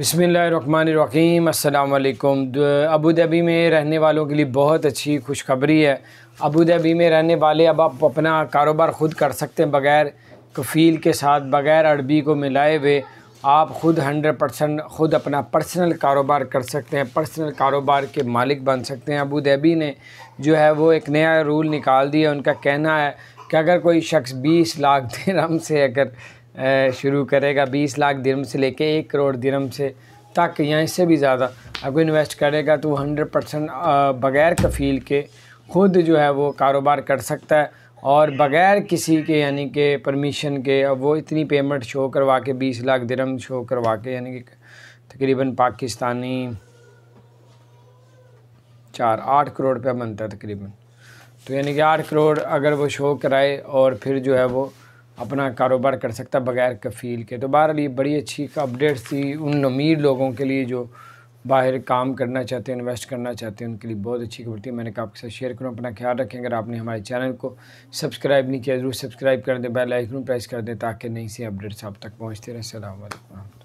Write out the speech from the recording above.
बसमीम अल्लाम Abu Dhabi में रहने वालों के लिए बहुत अच्छी खुशखबरी है अबू धाबी में रहने वाले अब आप अपना कारोबार ख़ुद कर सकते हैं बग़ैर कफ़ील के साथ बग़ैर अरबी को मिलाए हुए आप ख़ुद हंड्रेड परसेंट ख़ुद अपना पर्सनल कारोबार कर सकते हैं पर्सनल कारोबार के मालिक बन सकते हैं अबू धाबी ने जो है वो एक नया रूल निकाल दिया उनका कहना है कि अगर कोई शख्स बीस लाख दिरहम से अगर शुरू करेगा बीस लाख दिरम से लेके एक करोड़ दिरम से तक या इससे भी ज़्यादा अगर इन्वेस्ट करेगा तो हंड्रेड परसेंट बग़ैर कफ़ील के खुद जो है वो कारोबार कर सकता है और बग़ैर किसी के यानी कि परमिशन के अब वो इतनी पेमेंट शो करवा के बीस लाख दिरम शो करवा के यानी कि तकरीबन पाकिस्तानी चार आठ करोड़ रुपया बनता है तकरीबन तो यानी कि आठ करोड़ अगर वो शो कराए और फिर जो है वो अपना कारोबार कर सकता बगैर कफ़ील के तो बहरहाल ये बड़ी अच्छी अपडेट थी उन अमीर लोगों के लिए जो बाहर काम करना चाहते हैं इन्वेस्ट करना चाहते हैं उनके लिए बहुत अच्छी खबर थी मैंने कहा आपके साथ शेयर करूँ अपना ख्याल रखें अगर आपने हमारे चैनल को सब्सक्राइब नहीं किया जरूर सब्सक्राइब कर दें बेल आइकन प्रेस कर दें ताकि नई सी अपडेट्स आप तक पहुँचते रहें अल्लाम